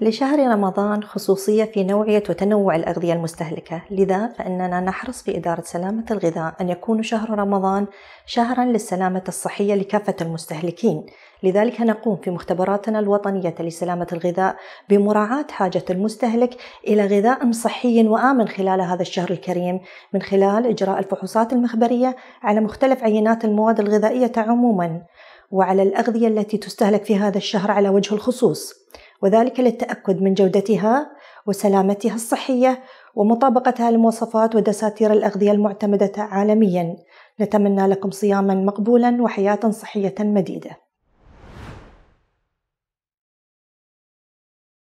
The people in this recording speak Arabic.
لشهر رمضان خصوصية في نوعية وتنوع الأغذية المستهلكة، لذا فإننا نحرص في إدارة سلامة الغذاء أن يكون شهر رمضان شهرًا للسلامة الصحية لكافة المستهلكين، لذلك نقوم في مختبراتنا الوطنية لسلامة الغذاء بمراعاة حاجة المستهلك إلى غذاء صحي وآمن خلال هذا الشهر الكريم من خلال إجراء الفحوصات المخبرية على مختلف عينات المواد الغذائية عمومًا، وعلى الأغذية التي تستهلك في هذا الشهر على وجه الخصوص. وذلك للتأكد من جودتها وسلامتها الصحية ومطابقتها لمواصفات ودساتير الأغذية المعتمدة عالميا نتمنى لكم صياما مقبولا وحياة صحية مديدة